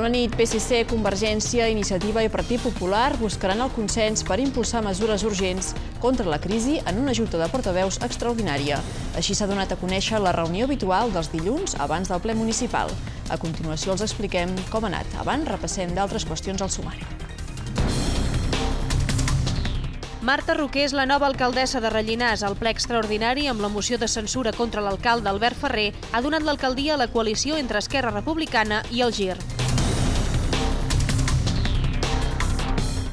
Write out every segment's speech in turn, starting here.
Bona nit. PSC, Convergència, Iniciativa i Partit Popular buscaran el consens per impulsar mesures urgents contra la crisi en una junta de portaveus extraordinària. Així s'ha donat a conèixer la reunió habitual dels dilluns abans del ple municipal. A continuació els expliquem com ha anat. Abans repassem d'altres qüestions al sumari. Marta Roquer és la nova alcaldessa de Rellinàs. El ple extraordinari amb la moció de censura contra l'alcalde Albert Ferrer ha donat l'alcaldia a la coalició entre Esquerra Republicana i el GIR.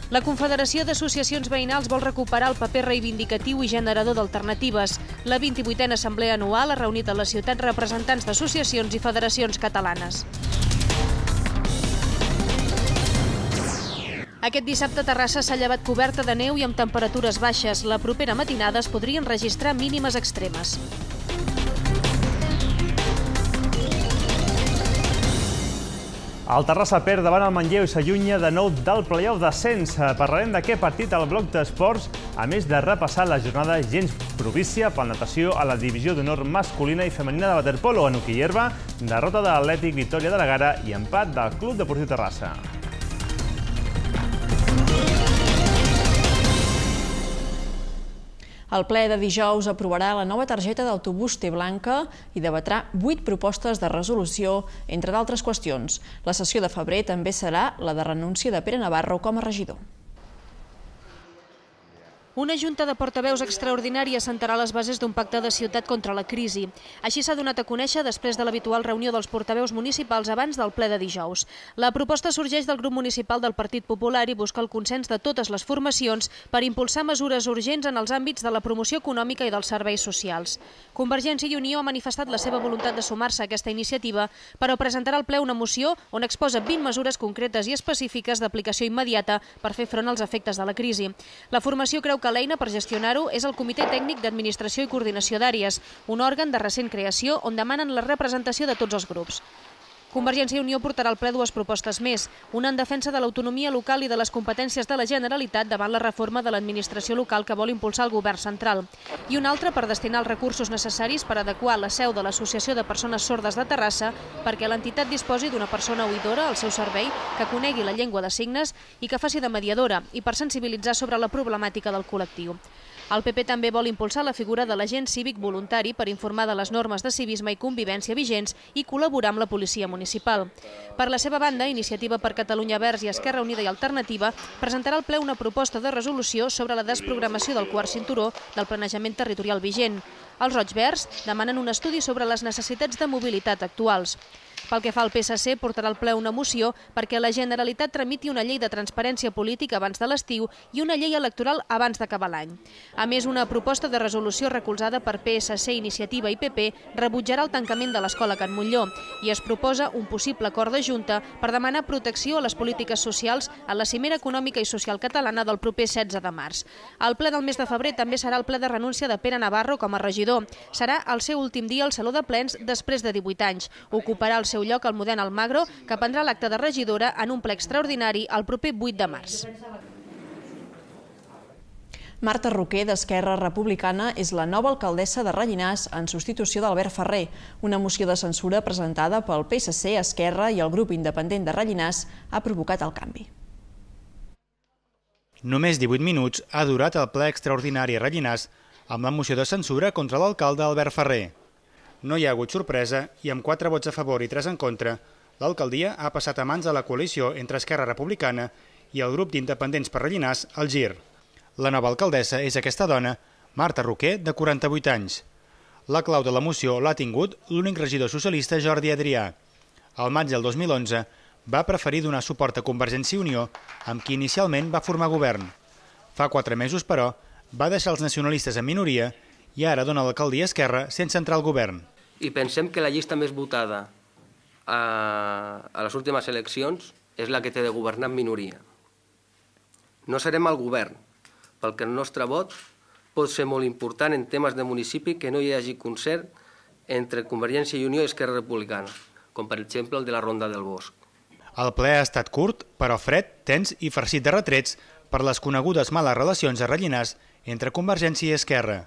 La Confederació d'Associacions Veïnals vol recuperar el paper reivindicatiu i generador d'alternatives. La 28a Assemblea Anual ha reunit a la ciutat representants d'associacions i federacions catalanes. Aquest dissabte Terrassa s'ha llevat coberta de neu i amb temperatures baixes. La propera matinada es podrien registrar mínimes extremes. El Terrassa perd davant el Manlleu i s'allunya de nou del playoff d'ascens. Eh, parlarem d'aquest partit al bloc d'esports, a més de repassar la jornada gens provícia pel natació a la divisió d'honor masculina i femenina de waterpolo en Uquillerba, derrota de l'Atlètic Victòria de la Gara i empat del Club Deportiu Terrassa. El ple de dijous aprovarà la nova targeta d'autobús T Blanca i debatrà vuit propostes de resolució, entre d'altres qüestions. La sessió de febrer també serà la de renúncia de Pere Navarro com a regidor. Una junta de portaveus extraordinària centrarà les bases d'un pacte de ciutat contra la crisi. Així s'ha donat a conèixer després de l'habitual reunió dels portaveus municipals abans del ple de dijous. La proposta sorgeix del grup municipal del Partit Popular i busca el consens de totes les formacions per impulsar mesures urgents en els àmbits de la promoció econòmica i dels serveis socials. Convergència i Unió ha manifestat la seva voluntat de sumar-se a aquesta iniciativa, però presentarà al ple una moció on exposa 20 mesures concretes i específiques d'aplicació immediata per fer front als efectes de la crisi. La formació creu que que l'eina per gestionar-ho és el Comitè Tècnic d'Administració i Coordinació d'Àrees, un òrgan de recent creació on demanen la representació de tots els grups. Convergència i Unió portarà al ple dues propostes més, una en defensa de l'autonomia local i de les competències de la Generalitat davant la reforma de l'administració local que vol impulsar el govern central, i una altra per destinar els recursos necessaris per adequar la seu de l'Associació de Persones Sordes de Terrassa perquè l'entitat disposi d'una persona oïdora al seu servei que conegui la llengua de signes i que faci de mediadora i per sensibilitzar sobre la problemàtica del col·lectiu. El PP també vol impulsar la figura de l'agent cívic voluntari per informar de les normes de civisme i convivència vigents i col·laborar amb la policia municipal. Per la seva banda, Iniciativa per Catalunya Verds i Esquerra Unida i Alternativa presentarà al ple una proposta de resolució sobre la desprogramació del quart cinturó del planejament territorial vigent. Els roig verds demanen un estudi sobre les necessitats de mobilitat actuals. Pel que fa al PSC, portarà al ple una moció perquè la Generalitat tramiti una llei de transparència política abans de l'estiu i una llei electoral abans d'acabar l'any. A més, una proposta de resolució recolzada per PSC, Iniciativa i PP rebutjarà el tancament de l'escola Can Montlló i es proposa un possible acord de Junta per demanar protecció a les polítiques socials a la Cimera Econòmica i Social Catalana del proper 16 de març. El ple del mes de febrer també serà el ple de renúncia de Pere Navarro com a regidor. Serà el seu últim dia al Saló de Plens després de 18 anys. Ocuparà el seu seu lloc Almudena Almagro, que prendrà l'acte de regidora en un ple extraordinari el proper 8 de març. Marta Roquer, d'Esquerra Republicana, és la nova alcaldessa de Rellinàs en substitució d'Albert Ferrer. Una moció de censura presentada pel PSC, Esquerra i el grup independent de Rellinàs ha provocat el canvi. Només 18 minuts ha durat el ple extraordinari a Rellinàs amb la moció de censura contra l'alcalde Albert Ferrer no hi ha hagut sorpresa i amb 4 vots a favor i 3 en contra, l'alcaldia ha passat a mans de la coalició entre Esquerra Republicana i el grup d'independents per Rellinars, el GIR. La nova alcaldessa és aquesta dona, Marta Roquer, de 48 anys. La clau de la moció l'ha tingut l'únic regidor socialista Jordi Adrià. Al maig del 2011 va preferir donar suport a Convergència i Unió, amb qui inicialment va formar govern. Fa quatre mesos, però, va deixar els nacionalistes en minoria i ara dona l'alcaldia Esquerra sense entrar al govern. I pensem que la llista més votada a, eh, a les últimes eleccions és la que té de governar en minoria. No serem al govern, pel que el nostre vot pot ser molt important en temes de municipi que no hi hagi concert entre Convergència i Unió i Esquerra Republicana, com per exemple el de la Ronda del Bosc. El ple ha estat curt, però fred, tens i farcit de retrets per les conegudes males relacions a Rellinars entre Convergència i Esquerra.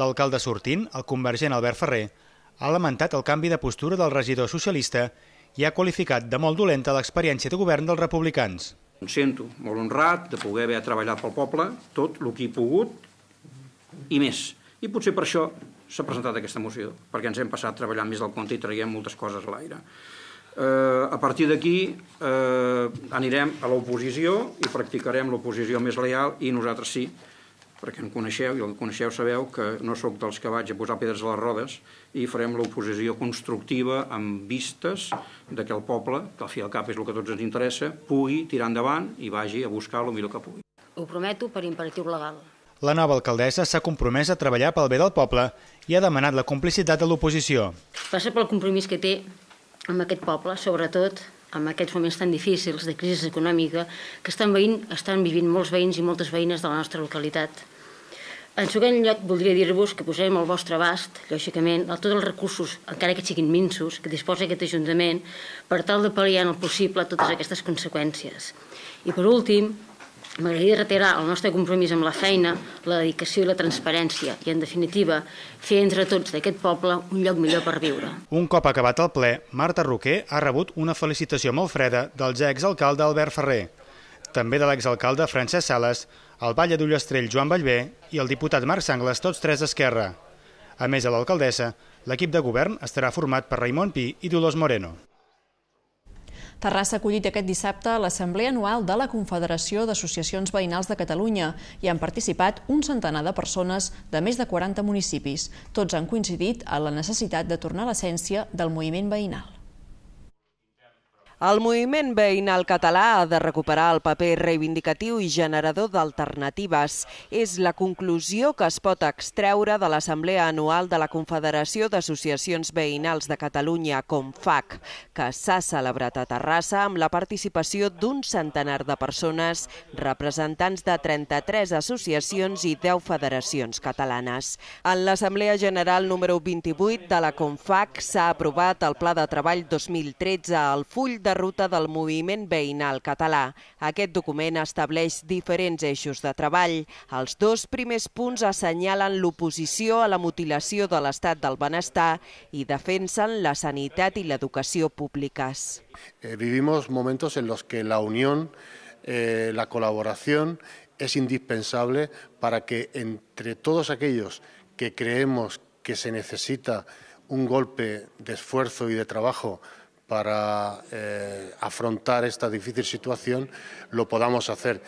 L'alcalde sortint, el convergent Albert Ferrer, ha lamentat el canvi de postura del regidor socialista i ha qualificat de molt dolenta l'experiència de govern dels republicans. Em sento molt honrat de poder haver treballat pel poble tot el que he pogut i més. I potser per això s'ha presentat aquesta moció, perquè ens hem passat treballant més del compte i traiem moltes coses a l'aire. Eh, a partir d'aquí eh, anirem a l'oposició i practicarem l'oposició més leal i nosaltres sí perquè em coneixeu i el coneixeu sabeu que no sóc dels que vaig a posar pedres a les rodes i farem l'oposició constructiva amb vistes de que el poble, que al fi i al cap és el que tots ens interessa, pugui tirar endavant i vagi a buscar el millor que pugui. Ho prometo per imperatiu legal. La nova alcaldessa s'ha compromès a treballar pel bé del poble i ha demanat la complicitat de l'oposició. Passa pel compromís que té amb aquest poble, sobretot en aquests moments tan difícils de crisi econòmica que estan, veient, estan vivint molts veïns i moltes veïnes de la nostra localitat. En segon lloc, voldria dir-vos que posem al vostre abast, lògicament, a tots els recursos, encara que siguin minsos, que disposa aquest Ajuntament, per tal de pal·liar en el possible totes aquestes conseqüències. I per últim, m'agradaria reiterar el nostre compromís amb la feina, la dedicació i la transparència i, en definitiva, fer entre tots d'aquest poble un lloc millor per viure. Un cop acabat el ple, Marta Roquer ha rebut una felicitació molt freda del ja exalcalde Albert Ferrer, també de l'exalcalde Francesc Sales, el batlle d'Ullastrell Joan Ballbé i el diputat Marc Sangles, tots tres Esquerra. A més, de l'alcaldessa, l'equip de govern estarà format per Raimon Pi i Dolors Moreno. Terrassa ha acollit aquest dissabte l'Assemblea Anual de la Confederació d'Associacions Veïnals de Catalunya i han participat un centenar de persones de més de 40 municipis. Tots han coincidit a la necessitat de tornar a l'essència del moviment veïnal. El moviment veïnal català ha de recuperar el paper reivindicatiu i generador d'alternatives. És la conclusió que es pot extreure de l'Assemblea Anual de la Confederació d'Associacions Veïnals de Catalunya, CONFAC, que s'ha celebrat a Terrassa amb la participació d'un centenar de persones, representants de 33 associacions i 10 federacions catalanes. En l'Assemblea General número 28 de la CONFAC s'ha aprovat el Pla de Treball 2013, al full de de ruta del moviment veïnal català. Aquest document estableix diferents eixos de treball. Els dos primers punts assenyalen l'oposició a la mutilació de l'estat del benestar i defensen la sanitat i l'educació públiques. Eh, vivimos momentos en los que la unión, eh, la colaboración es indispensable para que entre todos aquellos que creemos que se necesita un golpe de esfuerzo y de trabajo para eh, afrontar esta difícil situación lo podamos hacer.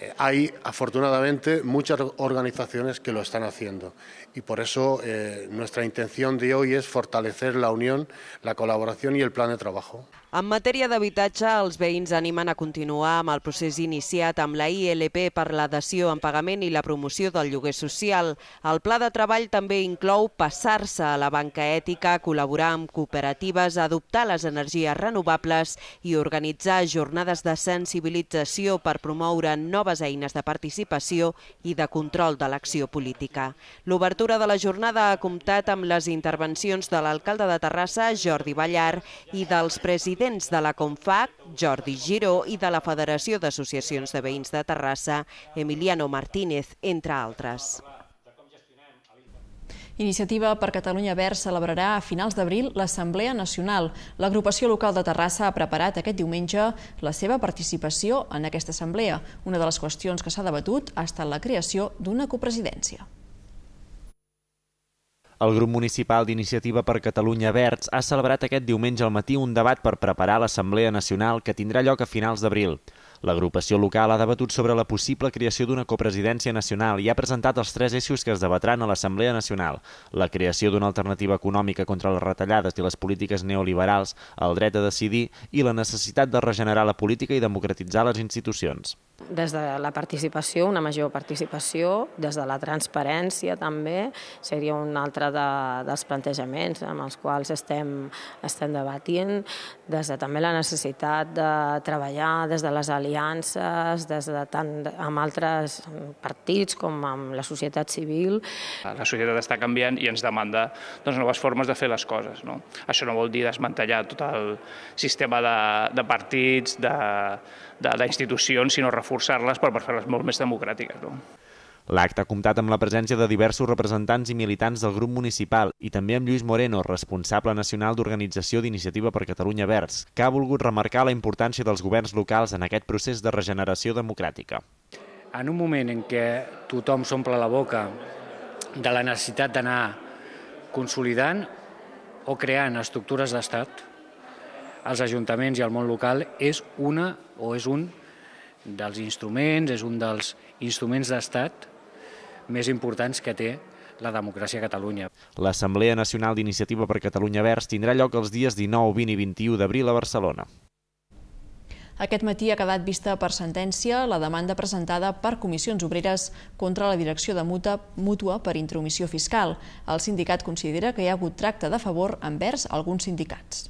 Eh, hay, afortunadamente, muchas organizaciones que lo están haciendo y por eso eh, nuestra intención de hoy es fortalecer la unión, la colaboración y el plan de trabajo. En matèria d'habitatge, els veïns animen a continuar amb el procés iniciat amb la ILP per l'adhesió en pagament i la promoció del lloguer social. El pla de treball també inclou passar-se a la banca ètica, col·laborar amb cooperatives, adoptar les energies renovables i organitzar jornades de sensibilització per promoure noves eines de participació i de control de l'acció política. L'obertura de la jornada ha comptat amb les intervencions de l'alcalde de Terrassa, Jordi Ballar, i dels presidents presidents de la CONFAC, Jordi Giró, i de la Federació d'Associacions de Veïns de Terrassa, Emiliano Martínez, entre altres. Iniciativa per Catalunya Verd celebrarà a finals d'abril l'Assemblea Nacional. L'agrupació local de Terrassa ha preparat aquest diumenge la seva participació en aquesta assemblea. Una de les qüestions que s'ha debatut ha estat la creació d'una copresidència. El grup municipal d'Iniciativa per Catalunya Verds ha celebrat aquest diumenge al matí un debat per preparar l'Assemblea Nacional que tindrà lloc a finals d'abril. L'agrupació local ha debatut sobre la possible creació d'una copresidència nacional i ha presentat els tres eixos que es debatran a l'Assemblea Nacional. La creació d'una alternativa econòmica contra les retallades i les polítiques neoliberals, el dret a decidir i la necessitat de regenerar la política i democratitzar les institucions. Des de la participació, una major participació, des de la transparència també, seria un altre de, dels plantejaments amb els quals estem, estem debatint, des de també la necessitat de treballar des de les aliances, des de tant amb altres partits com amb la societat civil. La societat està canviant i ens demanda doncs, noves formes de fer les coses. No? Això no vol dir desmantellar tot el sistema de, de partits, d'institucions, sinó reforçar-les per, fer-les molt més democràtiques. No? L'acte ha comptat amb la presència de diversos representants i militants del grup municipal i també amb Lluís Moreno, responsable nacional d'Organització d'Iniciativa per Catalunya Verds, que ha volgut remarcar la importància dels governs locals en aquest procés de regeneració democràtica. En un moment en què tothom s'omple la boca de la necessitat d'anar consolidant o creant estructures d'estat, els ajuntaments i el món local és una o és un dels instruments, és un dels instruments d'estat més importants que té la democràcia a Catalunya. L'Assemblea Nacional d'Iniciativa per Catalunya Verds tindrà lloc els dies 19, 20 i 21 d'abril a Barcelona. Aquest matí ha quedat vista per sentència la demanda presentada per comissions obreres contra la direcció de muta mútua per intromissió fiscal. El sindicat considera que hi ha hagut tracte de favor envers alguns sindicats.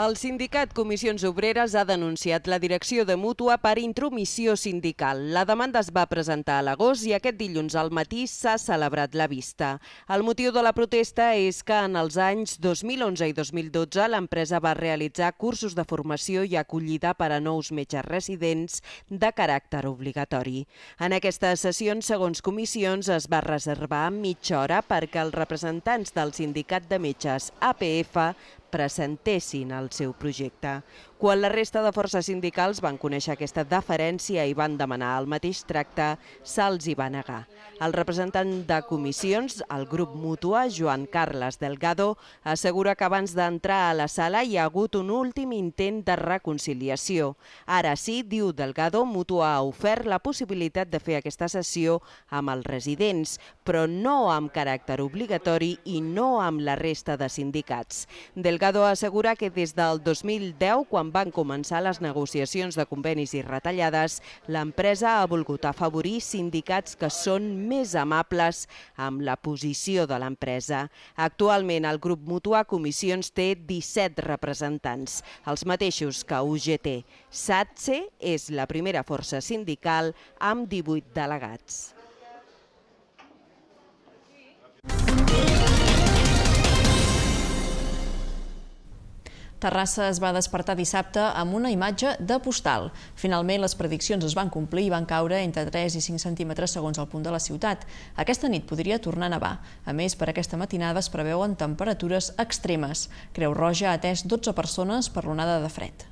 El sindicat Comissions Obreres ha denunciat la direcció de Mútua per intromissió sindical. La demanda es va presentar a l'agost i aquest dilluns al matí s'ha celebrat la vista. El motiu de la protesta és que en els anys 2011 i 2012 l'empresa va realitzar cursos de formació i acollida per a nous metges residents de caràcter obligatori. En aquestes sessions, segons comissions, es va reservar mitja hora perquè els representants del sindicat de metges APF presentessin el seu projecte quan la resta de forces sindicals van conèixer aquesta deferència i van demanar el mateix tracte, se'ls hi va negar. El representant de comissions, el grup Mutua, Joan Carles Delgado, assegura que abans d'entrar a la sala hi ha hagut un últim intent de reconciliació. Ara sí, diu Delgado, Mutua ha ofert la possibilitat de fer aquesta sessió amb els residents, però no amb caràcter obligatori i no amb la resta de sindicats. Delgado assegura que des del 2010, quan quan van començar les negociacions de convenis i retallades, l'empresa ha volgut afavorir sindicats que són més amables amb la posició de l'empresa. Actualment, el grup Mutuà Comissions té 17 representants, els mateixos que UGT. SATSE és la primera força sindical amb 18 delegats. Terrassa es va despertar dissabte amb una imatge de postal. Finalment, les prediccions es van complir i van caure entre 3 i 5 centímetres segons el punt de la ciutat. Aquesta nit podria tornar a nevar. A més, per aquesta matinada es preveuen temperatures extremes. Creu Roja ha atès 12 persones per l'onada de fred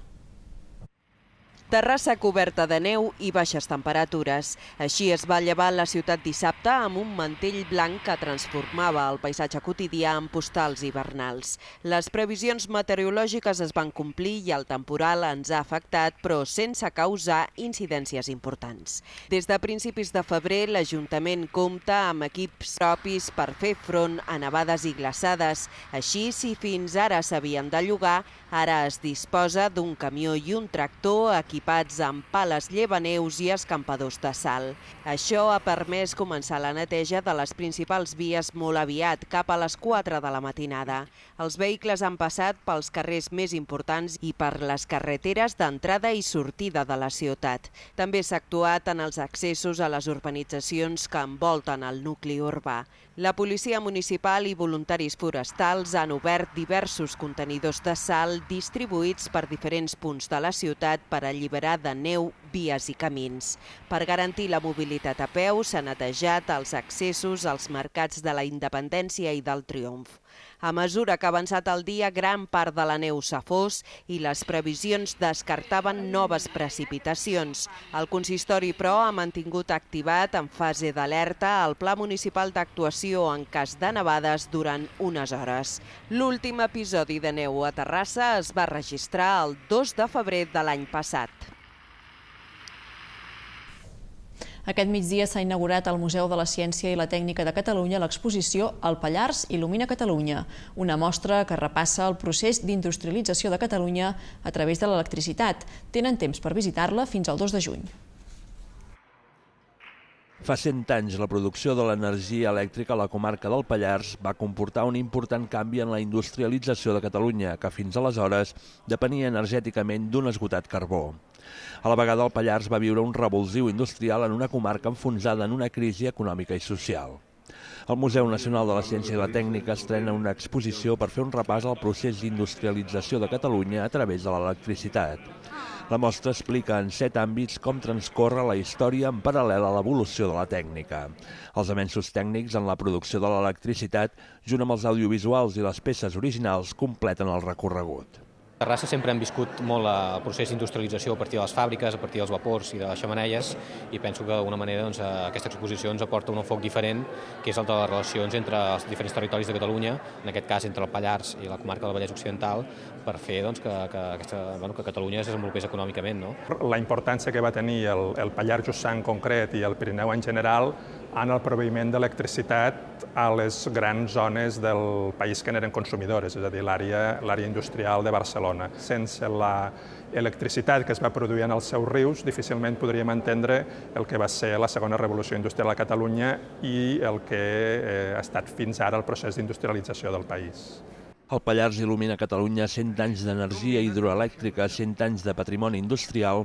terrassa coberta de neu i baixes temperatures. Així es va llevar la ciutat dissabte amb un mantell blanc que transformava el paisatge quotidià en postals hivernals. Les previsions meteorològiques es van complir i el temporal ens ha afectat, però sense causar incidències importants. Des de principis de febrer, l'Ajuntament compta amb equips propis per fer front a nevades i glaçades. Així, si fins ara s'havien de llogar, Ara es disposa d'un camió i un tractor equipats amb pales llevaneus i escampadors de sal. Això ha permès començar la neteja de les principals vies molt aviat, cap a les 4 de la matinada. Els vehicles han passat pels carrers més importants i per les carreteres d'entrada i sortida de la ciutat. També s'ha actuat en els accessos a les urbanitzacions que envolten el nucli urbà. La policia municipal i voluntaris forestals han obert diversos contenidors de sal distribuïts per diferents punts de la ciutat per alliberar de neu vies i camins. Per garantir la mobilitat a peu, s'ha netejat els accessos als mercats de la Independència i del Triomf. A mesura que ha avançat el dia, gran part de la neu s'ha fos i les previsions descartaven noves precipitacions. El consistori, però, ha mantingut activat en fase d'alerta el Pla Municipal d'Actuació en cas de nevades durant unes hores. L'últim episodi de neu a Terrassa es va registrar el 2 de febrer de l'any passat. Aquest migdia s'ha inaugurat al Museu de la Ciència i la Tècnica de Catalunya l'exposició El Pallars il·lumina Catalunya, una mostra que repassa el procés d'industrialització de Catalunya a través de l'electricitat. Tenen temps per visitar-la fins al 2 de juny. Fa 100 anys, la producció de l'energia elèctrica a la comarca del Pallars va comportar un important canvi en la industrialització de Catalunya, que fins aleshores depenia energèticament d'un esgotat carbó. A la vegada, el Pallars va viure un revulsiu industrial en una comarca enfonsada en una crisi econòmica i social. El Museu Nacional de la Ciència i la Tècnica estrena una exposició per fer un repàs al procés d'industrialització de Catalunya a través de l'electricitat. La mostra explica en set àmbits com transcorre la història en paral·lel a l'evolució de la tècnica. Els avenços tècnics en la producció de l'electricitat, junt amb els audiovisuals i les peces originals, completen el recorregut. Terrassa sempre hem viscut molt el procés d'industrialització a partir de les fàbriques, a partir dels vapors i de les xamanelles, i penso que d'alguna manera doncs, eh, aquesta exposició ens aporta un enfoc diferent, que és el de les relacions entre els diferents territoris de Catalunya, en aquest cas entre el Pallars i la comarca del Vallès Occidental, per fer doncs, que, que, aquesta, bueno, que Catalunya es desenvolupés econòmicament. No? La importància que va tenir el, el Pallars Jussà en concret i el Pirineu en general en el proveïment d'electricitat a les grans zones del país que n'eren consumidores, és a dir, l'àrea industrial de Barcelona. Sense la electricitat que es va produir en els seus rius, difícilment podríem entendre el que va ser la segona revolució industrial a Catalunya i el que eh, ha estat fins ara el procés d'industrialització del país. El Pallars il·lumina Catalunya 100 anys d'energia hidroelèctrica, 100 anys de patrimoni industrial,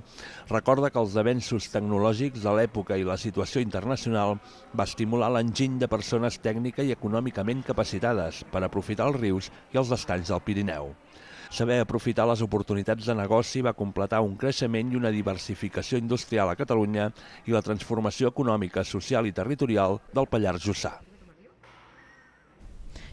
recorda que els avenços tecnològics de l'època i la situació internacional va estimular l'enginy de persones tècnica i econòmicament capacitades per aprofitar els rius i els estanys del Pirineu. Saber aprofitar les oportunitats de negoci va completar un creixement i una diversificació industrial a Catalunya i la transformació econòmica, social i territorial del Pallars Jussà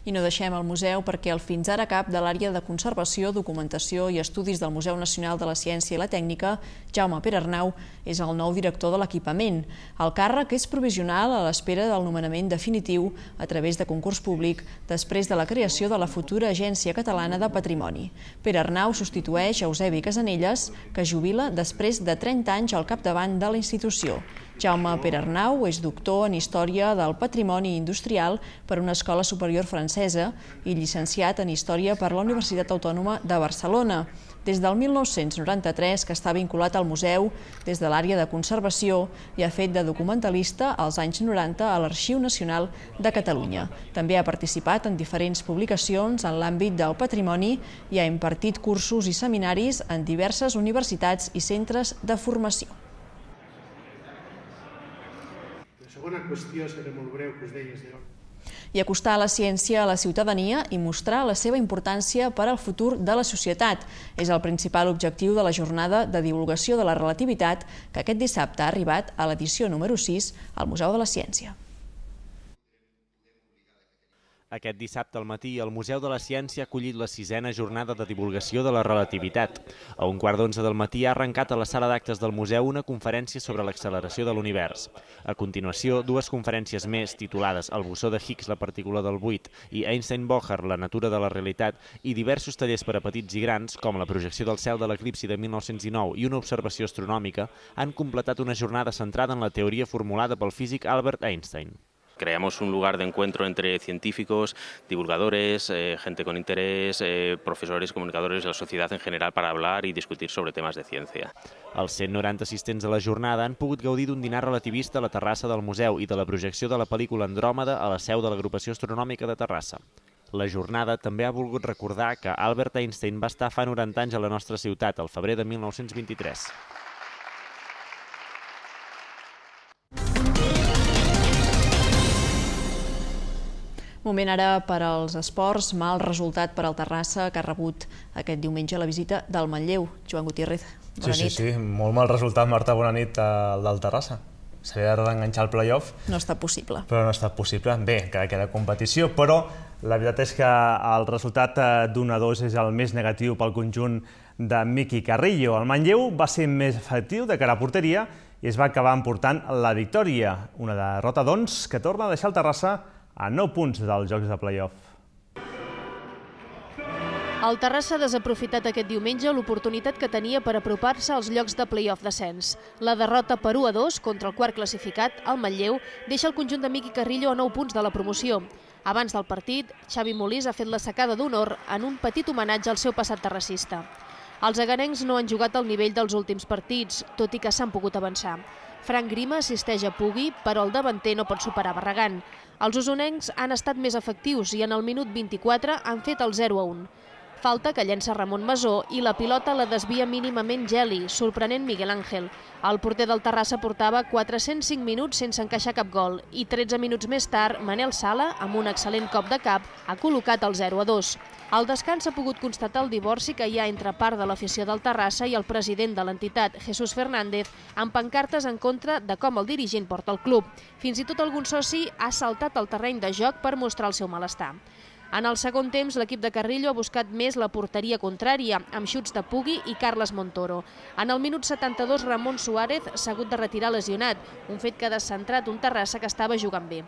i no deixem el museu perquè el fins ara cap de l'àrea de conservació, documentació i estudis del Museu Nacional de la Ciència i la Tècnica, Jaume Pere Arnau, és el nou director de l'equipament. El càrrec és provisional a l'espera del nomenament definitiu a través de concurs públic després de la creació de la futura Agència Catalana de Patrimoni. Pere Arnau substitueix Eusebi Casanelles, que jubila després de 30 anys al capdavant de la institució. Jaume Perarnau és doctor en Història del Patrimoni Industrial per una escola superior francesa i llicenciat en Història per la Universitat Autònoma de Barcelona. Des del 1993 que està vinculat al museu des de l'àrea de conservació i ha fet de documentalista als anys 90 a l'Arxiu Nacional de Catalunya. També ha participat en diferents publicacions en l'àmbit del patrimoni i ha impartit cursos i seminaris en diverses universitats i centres de formació. segona qüestió seré molt breu que us deia, senyor. i acostar la ciència a la ciutadania i mostrar la seva importància per al futur de la societat. És el principal objectiu de la jornada de divulgació de la relativitat que aquest dissabte ha arribat a l'edició número 6 al Museu de la Ciència. Aquest dissabte al matí, el Museu de la Ciència ha acollit la sisena jornada de divulgació de la relativitat. A un quart d'onze del matí ha arrencat a la sala d'actes del museu una conferència sobre l'acceleració de l'univers. A continuació, dues conferències més titulades El bossó de Higgs, la partícula del buit, i Einstein-Bohr, la natura de la realitat, i diversos tallers per a petits i grans, com la projecció del cel de l'eclipsi de 1919 i una observació astronòmica, han completat una jornada centrada en la teoria formulada pel físic Albert Einstein creamos un lugar de encuentro entre científicos, divulgadores, eh, gente con interés, eh, profesores, comunicadores, la sociedad en general para hablar y discutir sobre temas de ciència. Els 190 assistents a la jornada han pogut gaudir d'un dinar relativista a la terrassa del museu i de la projecció de la pel·lícula Andròmeda a la seu de l'Agrupació Astronòmica de Terrassa. La jornada també ha volgut recordar que Albert Einstein va estar fa 90 anys a la nostra ciutat, al febrer de 1923. Moment ara per als esports, mal resultat per al Terrassa, que ha rebut aquest diumenge la visita del Manlleu. Joan Gutiérrez, bona sí, nit. Sí, sí, molt mal resultat, Marta, bona nit, eh, al del Terrassa. S'havia d'enganxar el playoff. No està possible. Però no està possible. Bé, encara queda competició, però la veritat és que el resultat eh, d'un a dos és el més negatiu pel conjunt de Miqui Carrillo. El Manlleu va ser més efectiu de cara a porteria i es va acabar emportant la victòria. Una derrota, doncs, que torna a deixar el Terrassa a 9 punts dels jocs de playoff. El Terrassa ha desaprofitat aquest diumenge l'oportunitat que tenia per apropar-se als llocs de play-off descens. La derrota per 1 a 2 contra el quart classificat, el Manlleu, deixa el conjunt de Miqui Carrillo a 9 punts de la promoció. Abans del partit, Xavi Molís ha fet la secada d'honor en un petit homenatge al seu passat terracista. Els aganencs no han jugat al nivell dels últims partits, tot i que s'han pogut avançar. Fran Grima assisteix a Pugui, però el davanter no pot superar Barragán. Els usonencs han estat més efectius i en el minut 24 han fet el 0-1. Falta que llença Ramon Masó i la pilota la desvia mínimament Geli, sorprenent Miguel Ángel. El porter del Terrassa portava 405 minuts sense encaixar cap gol i 13 minuts més tard, Manel Sala, amb un excel·lent cop de cap, ha col·locat el 0 a 2. Al descans s'ha pogut constatar el divorci que hi ha entre part de l'afició del Terrassa i el president de l'entitat, Jesús Fernández, amb pancartes en contra de com el dirigent porta el club. Fins i tot algun soci ha saltat el terreny de joc per mostrar el seu malestar. En el segon temps, l'equip de Carrillo ha buscat més la porteria contrària, amb xuts de Pugui i Carles Montoro. En el minut 72, Ramon Suárez s'ha hagut de retirar lesionat, un fet que ha descentrat un Terrassa que estava jugant bé.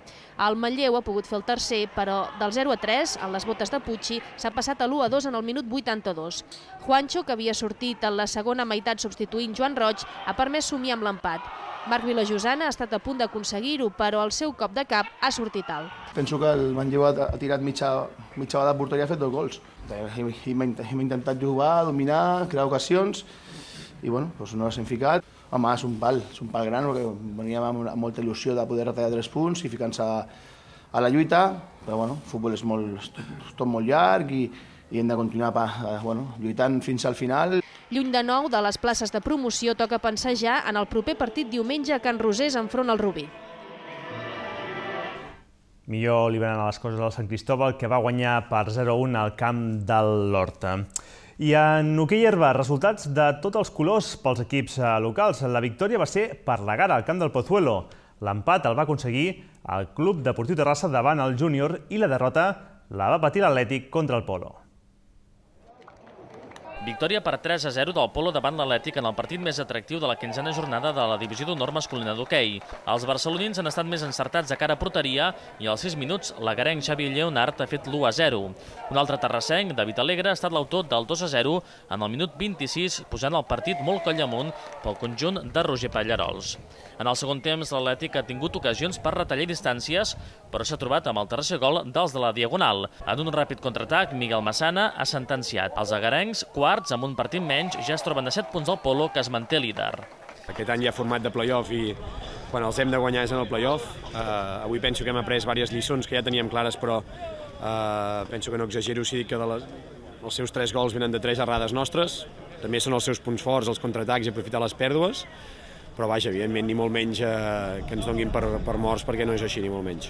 El Matlleu ha pogut fer el tercer, però del 0 a 3, en les botes de Pucci, s'ha passat a l'1 a 2 en el minut 82. Juancho, que havia sortit en la segona meitat substituint Joan Roig, ha permès somiar amb l'empat. Marc Vilajosana ha estat a punt d'aconseguir-ho, però el seu cop de cap ha sortit alt. Penso que el Manlleu ha tirat mitja, mitja vegada a porteria i ha fet dos gols. Hem intentat jugar, dominar, crear ocasions, i bueno, doncs no les hem ficat. Home, és un pal, és un pal gran, perquè veníem amb molta il·lusió de poder retallar tres punts i ficar-nos a, a la lluita, però bueno, el futbol és molt, és tot molt llarg i, i hem de continuar eh, bueno, lluitant fins al final. Lluny de nou de les places de promoció toca pensar ja en el proper partit diumenge a Can Rosés enfront al Rubí. Millor li venen a les coses del Sant Cristòbal, que va guanyar per 0-1 al camp del Lorta. I en hoquei herba, resultats de tots els colors pels equips eh, locals. La victòria va ser per la gara al camp del Pozuelo. L'empat el va aconseguir el Club Deportiu Terrassa davant el Júnior i la derrota la va patir l'Atlètic contra el Polo. Victòria per 3 a 0 del Polo davant l'Atlètic en el partit més atractiu de la quinzena jornada de la divisió d'honor masculina d'hoquei. Els barcelonins han estat més encertats de cara a porteria i als 6 minuts l'agarenc Xavi Lleonard ha fet l'1 a 0. Un altre terrassenc, David Alegre, ha estat l'autor del 2 a 0 en el minut 26, posant el partit molt coll amunt pel conjunt de Roger Pallarols. En el segon temps, l'Atlètic ha tingut ocasions per retallar distàncies, però s'ha trobat amb el tercer gol dels de la Diagonal. En un ràpid contraatac, Miguel Massana ha sentenciat els agarencs quart quarts, amb un partit menys, ja es troben de 7 punts del Polo, que es manté líder. Aquest any hi ha format de play-off i quan els hem de guanyar és en el play-off. Uh, avui penso que hem après diverses lliçons que ja teníem clares, però uh, penso que no exagero si dic que de les, els seus tres gols venen de tres errades nostres. També són els seus punts forts, els contraatacs i aprofitar les pèrdues però vaja, evidentment, ni molt menys eh, que ens donguin per, per morts, perquè no és així, ni molt menys.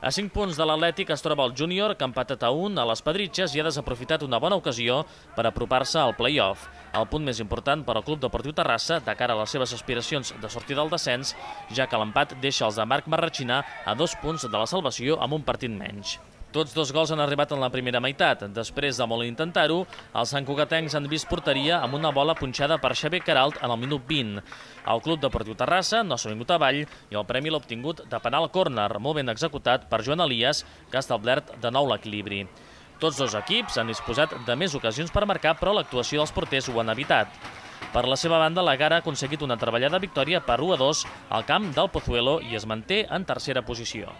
A 5 punts de l'Atlètic es troba el Júnior, que ha empatat a 1 a les Pedritxes i ha desaprofitat una bona ocasió per apropar-se al play-off. El punt més important per al Club Deportiu Terrassa, de cara a les seves aspiracions de sortir del descens, ja que l'empat deixa els de Marc Marratxinà a dos punts de la salvació amb un partit menys. Tots dos gols han arribat en la primera meitat. Després de molt intentar-ho, els Sant Cugatencs han vist porteria amb una bola punxada per Xavier Caralt en el minut 20. El Club Deportiu Terrassa no s'ha vingut avall i el premi l'ha obtingut de penal córner, molt ben executat per Joan Elias, que ha establert de nou l'equilibri. Tots dos equips han disposat de més ocasions per marcar, però l'actuació dels porters ho han evitat. Per la seva banda, la Gara ha aconseguit una treballada victòria per 1 a 2 al camp del Pozuelo i es manté en tercera posició.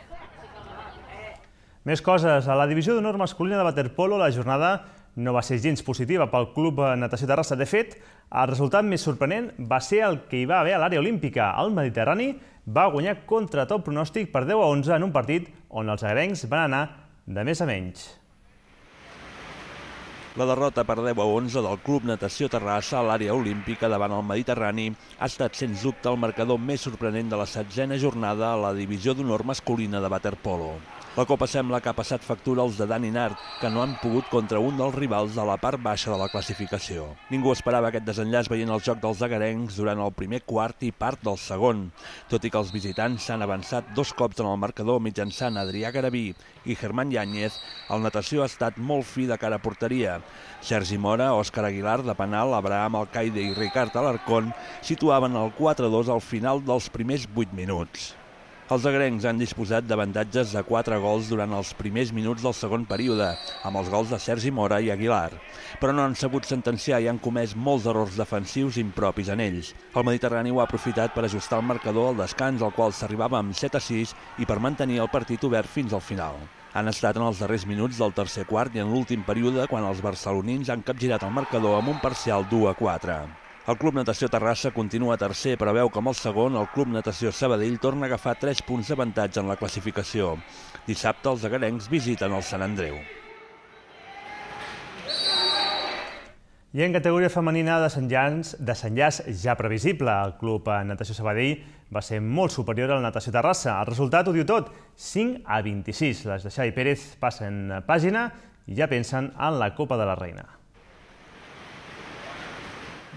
Més coses. A la divisió d'honor masculina de waterpolo, la jornada no va ser gens positiva pel Club Natació Terrassa. De fet, el resultat més sorprenent va ser el que hi va haver a l'àrea olímpica. El Mediterrani va guanyar contra tot pronòstic per 10 a 11 en un partit on els agrencs van anar de més a menys. La derrota per 10 a 11 del Club Natació Terrassa a l'àrea olímpica davant el Mediterrani ha estat, sens dubte, el marcador més sorprenent de la setzena jornada a la divisió d'honor masculina de waterpolo. La Copa sembla que ha passat factura als de Dani Nart, que no han pogut contra un dels rivals de la part baixa de la classificació. Ningú esperava aquest desenllaç veient el joc dels agarencs durant el primer quart i part del segon, tot i que els visitants s'han avançat dos cops en el marcador mitjançant Adrià Garaví i Germán Yáñez, el natació ha estat molt fi de cara a porteria. Sergi Mora, Òscar Aguilar de penal, Abraham Alcaide i Ricard Alarcón situaven el 4-2 al final dels primers 8 minuts. Els agrencs han disposat d'avantatges de 4 gols durant els primers minuts del segon període, amb els gols de Sergi Mora i Aguilar. Però no han sabut sentenciar i han comès molts errors defensius impropis en ells. El Mediterrani ho ha aprofitat per ajustar el marcador al descans, al qual s'arribava amb 7 a 6 i per mantenir el partit obert fins al final han estat en els darrers minuts del tercer quart i en l'últim període quan els barcelonins han capgirat el marcador amb un parcial 2 a 4. El Club Natació Terrassa continua tercer, però veu com el segon el Club Natació Sabadell torna a agafar 3 punts d'avantatge en la classificació. Dissabte els agarencs visiten el Sant Andreu. I en categoria femenina de Sant de Sant Llans ja previsible. El club Natació Sabadell va ser molt superior al Natació Terrassa. El resultat ho diu tot, 5 a 26. Les de Xavi Pérez passen pàgina i ja pensen en la Copa de la Reina.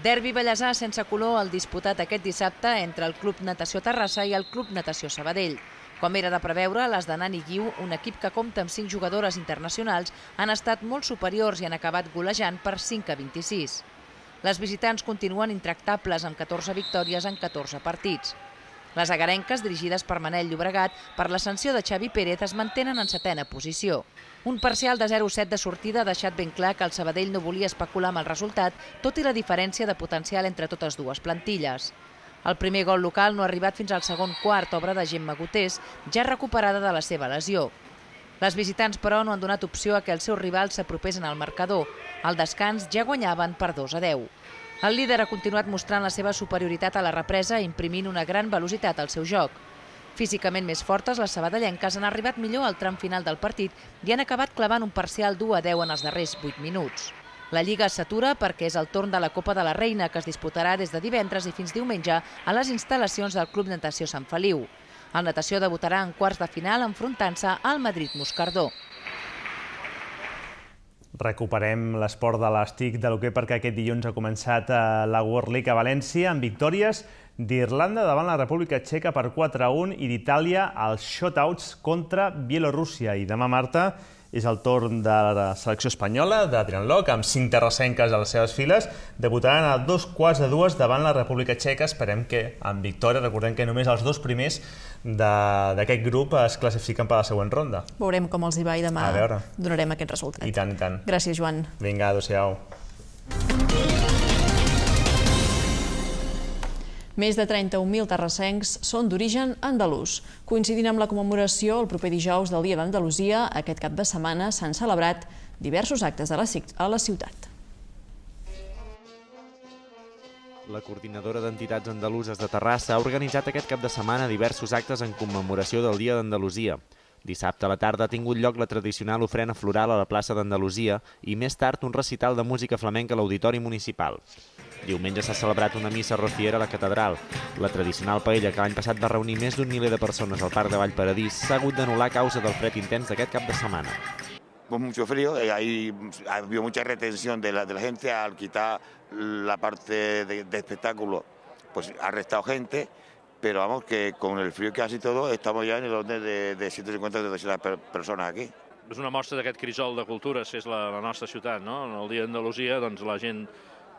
Derbi Bellasà sense color el disputat aquest dissabte entre el Club Natació Terrassa i el Club Natació Sabadell. Com era de preveure, les de Nani Guiu, un equip que compta amb 5 jugadores internacionals, han estat molt superiors i han acabat golejant per 5 a 26. Les visitants continuen intractables amb 14 victòries en 14 partits. Les agarenques, dirigides per Manel Llobregat, per l'ascensió de Xavi Pérez es mantenen en setena posició. Un parcial de 0-7 de sortida ha deixat ben clar que el Sabadell no volia especular amb el resultat, tot i la diferència de potencial entre totes dues plantilles. El primer gol local no ha arribat fins al segon quart, obra de Gemma Gutés, ja recuperada de la seva lesió. Les visitants, però, no han donat opció a que els seus rivals s'apropessin al marcador. Al descans ja guanyaven per 2 a 10. El líder ha continuat mostrant la seva superioritat a la represa imprimint una gran velocitat al seu joc. Físicament més fortes, les sabadellenques han arribat millor al tram final del partit i han acabat clavant un parcial 2 a 10 en els darrers 8 minuts. La Lliga s'atura perquè és el torn de la Copa de la Reina, que es disputarà des de divendres i fins diumenge a les instal·lacions del Club Natació Sant Feliu. El Natació debutarà en quarts de final enfrontant-se al Madrid-Moscardó. Recuperem l'esport de l'estic de l'hoquei perquè aquest dilluns ha començat eh, la World League a València amb victòries d'Irlanda davant la República Txeca per 4-1 i d'Itàlia als shootouts contra Bielorússia. I demà, Marta, és el torn de la selecció espanyola d'Adrian Locke, amb cinc terrassenques a les seves files, debutaran a dos quarts de dues davant la República Txeca. Esperem que amb victòria, recordem que només els dos primers d'aquest grup es classifiquen per la següent ronda. Veurem com els hi va i demà donarem aquest resultat. I tant, i tant. Gràcies, Joan. Vinga, adeu-siau. Més de 31.000 terrassencs són d'origen andalús. Coincidint amb la commemoració el proper dijous del Dia d'Andalusia, aquest cap de setmana s'han celebrat diversos actes a la ciutat. La coordinadora d'entitats andaluses de Terrassa ha organitzat aquest cap de setmana diversos actes en commemoració del Dia d'Andalusia. Dissabte a la tarda ha tingut lloc la tradicional ofrena floral a la plaça d'Andalusia i més tard un recital de música flamenca a l'Auditori Municipal. Diumenge s'ha celebrat una missa rociera a la catedral. La tradicional paella, que l'any passat va reunir més d'un miler de persones al Parc de Vallparadís, s'ha hagut d'anul·lar a causa del fred intens d'aquest cap de setmana con mucho frío, y eh, ahí mm, había mucha retención de la, de la, gente al quitar la parte de, de espectáculo, pues ha restado gente, pero vamos que con el frío que hace todo estamos ya en el orden de, de 150 de 200 personas aquí. És una mostra d'aquest crisol de cultures que és la, la nostra ciutat, no? En el Dia d'Andalusia, doncs la gent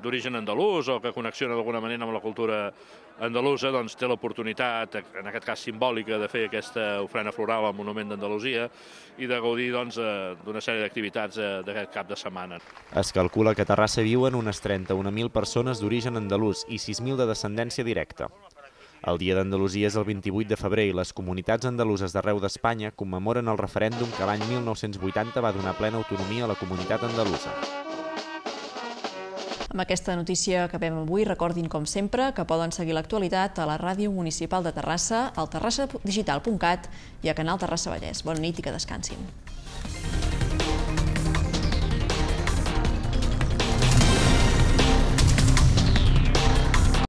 d'origen andalús o que connexiona d'alguna manera amb la cultura andalusa, doncs té l'oportunitat, en aquest cas simbòlica, de fer aquesta ofrena floral al Monument d'Andalusia i de gaudir doncs, eh, d'una doncs, sèrie d'activitats eh, d'aquest cap de setmana. Es calcula que a Terrassa viuen unes 31.000 persones d'origen andalús i 6.000 de descendència directa. El Dia d'Andalusia és el 28 de febrer i les comunitats andaluses d'arreu d'Espanya commemoren el referèndum que l'any 1980 va donar plena autonomia a la comunitat andalusa. Amb aquesta notícia que acabem avui. Recordin, com sempre, que poden seguir l'actualitat a la Ràdio Municipal de Terrassa, al terrassadigital.cat i a Canal Terrassa Vallès. Bona nit i que descansin.